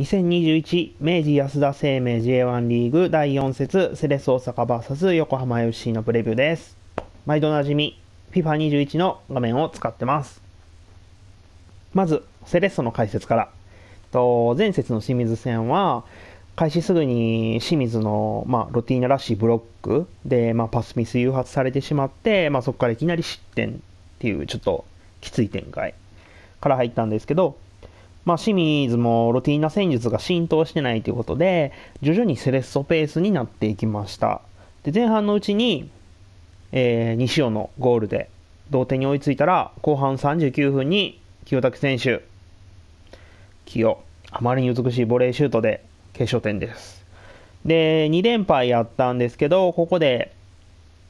2021明治安田生命 J1 リーグ第4節セレッソ大阪 VS 横浜 FC のプレビューです。毎度おなじみ FIFA21 の画面を使ってます。まず、セレッソの解説から。と前節の清水戦は、開始すぐに清水の、まあ、ロティーナらしいブロックで、まあ、パスミス誘発されてしまって、まあ、そこからいきなり失点っていうちょっときつい展開から入ったんですけど、まあ、清水もロティーナ戦術が浸透してないということで、徐々にセレッソペースになっていきました。で、前半のうちに、えー、西尾のゴールで同点に追いついたら、後半39分に清武選手、清、あまりに美しいボレーシュートで決勝点です。で、2連敗やったんですけど、ここで、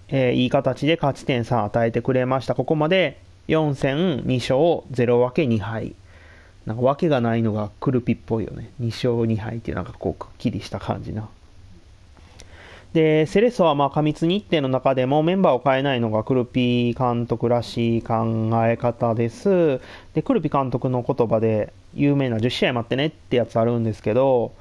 えー、いい形で勝ち点3与えてくれました。ここまで4戦2勝0分け2敗。なんか訳がないのがクルピっぽいよね。2勝2敗っていうなんかこうくっきりした感じな。で、セレッソはまあ過密日程の中でもメンバーを変えないのがクルピ監督らしい考え方です。で、クルピ監督の言葉で有名な10試合待ってねってやつあるんですけど、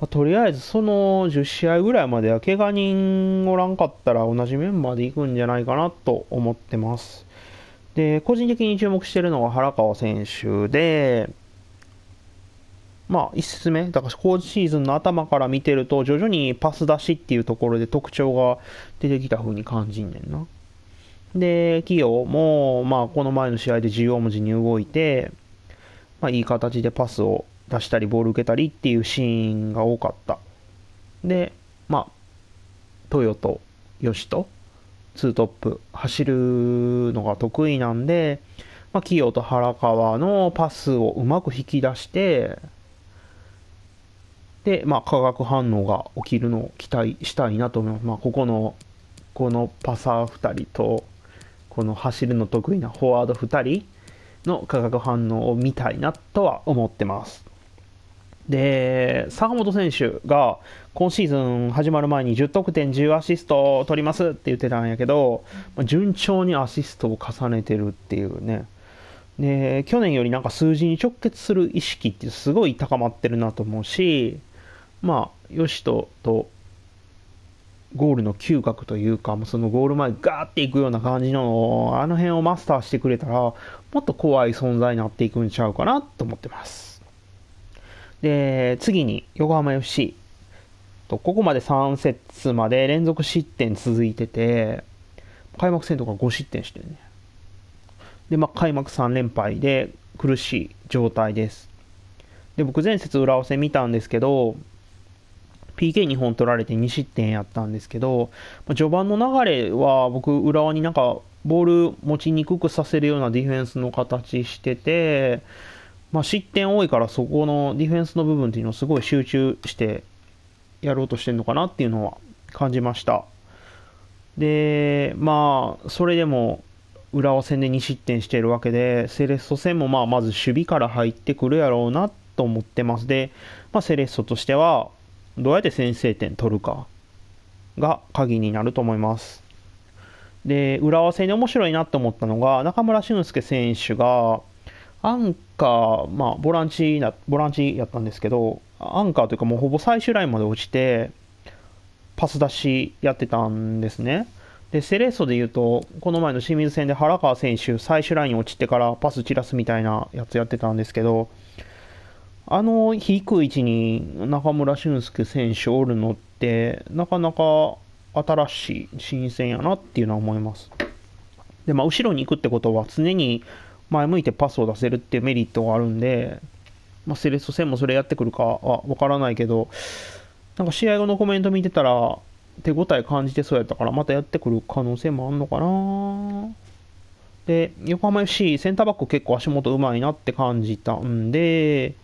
まあ、とりあえずその10試合ぐらいまでは怪我人おらんかったら同じメンバーで行くんじゃないかなと思ってます。で、個人的に注目しているのが原川選手で、まあ、1節目、だから今シーズンの頭から見てると、徐々にパス出しっていうところで特徴が出てきた風に感じんねんな。で、企業も、まあ、この前の試合で14文字に動いて、まあ、いい形でパスを出したり、ボール受けたりっていうシーンが多かった。で、まあ、トヨと、ヨシと、ツートップ、走るのが得意なんで、まあ、清と原川のパスをうまく引き出して、で、まあ、化学反応が起きるのを期待したいなと思います。まあ、ここの、このパサー2人と、この走るの得意なフォワード2人の化学反応を見たいなとは思ってます。で、坂本選手が今シーズン始まる前に10得点10アシストを取りますって言ってたんやけど、まあ、順調にアシストを重ねてるっていうね。で、去年よりなんか数字に直結する意識ってすごい高まってるなと思うし、まあ、よしととゴールの嗅覚というか、そのゴール前ガーっていくような感じの、あの辺をマスターしてくれたら、もっと怖い存在になっていくんちゃうかなと思ってます。で、次に横浜 FC。と、ここまで3節まで連続失点続いてて、開幕戦とか5失点してるね。で、まあ、開幕3連敗で苦しい状態です。で、僕前節裏合わせ見たんですけど、PK2 本取られて2失点やったんですけど、まあ、序盤の流れは僕、裏側になんかボール持ちにくくさせるようなディフェンスの形してて、まあ、失点多いからそこのディフェンスの部分っていうのをすごい集中してやろうとしてるのかなっていうのは感じましたでまあそれでも浦和戦で2失点しているわけでセレッソ戦もまあまず守備から入ってくるやろうなと思ってますで、まあ、セレッソとしてはどうやって先制点取るかが鍵になると思いますで浦和戦で面白いなと思ったのが中村俊輔選手がアンカー、まあ、ボランチな、ボランチやったんですけど、アンカーというかもうほぼ最終ラインまで落ちて、パス出しやってたんですね。で、セレッソで言うと、この前の清水戦で原川選手、最終ライン落ちてからパス散らすみたいなやつやってたんですけど、あの低い位置に中村俊輔選手おるのって、なかなか新しい、新鮮やなっていうのは思います。で、まあ、後ろに行くってことは常に前向いてパスを出せるっていうメリットがあるんで、まあ、セレッソ戦もそれやってくるかは分からないけど、なんか試合後のコメント見てたら、手応え感じてそうやったから、またやってくる可能性もあんのかなで、横浜 FC、センターバック結構足元うまいなって感じたんで、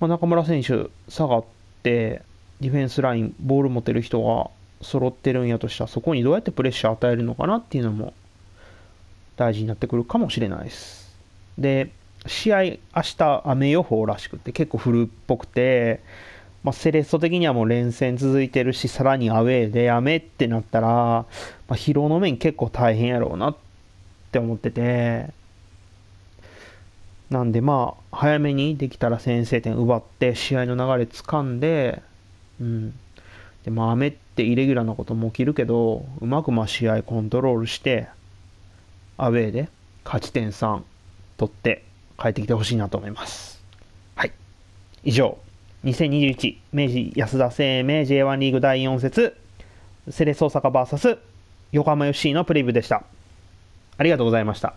まあ、中村選手、下がって、ディフェンスライン、ボール持てる人が揃ってるんやとしたら、そこにどうやってプレッシャー与えるのかなっていうのも大事になってくるかもしれないです。で、試合、明日雨予報らしくて、結構降るっぽくて、まあ、セレッソ的にはもう連戦続いてるし、さらにアウェーで雨ってなったら、まあ、疲労の面結構大変やろうなって思ってて、なんでまあ、早めにできたら先制点奪って、試合の流れ掴んで、うん。で、まあ、雨ってイレギュラーなことも起きるけど、うまくまあ試合コントロールして、アウェーで勝ち点3取って帰ってきてほしいなと思います。はい。以上、2021明治安田生命 J1 リーグ第4節、セレス大阪 VS 横浜 FC のプレビューでした。ありがとうございました。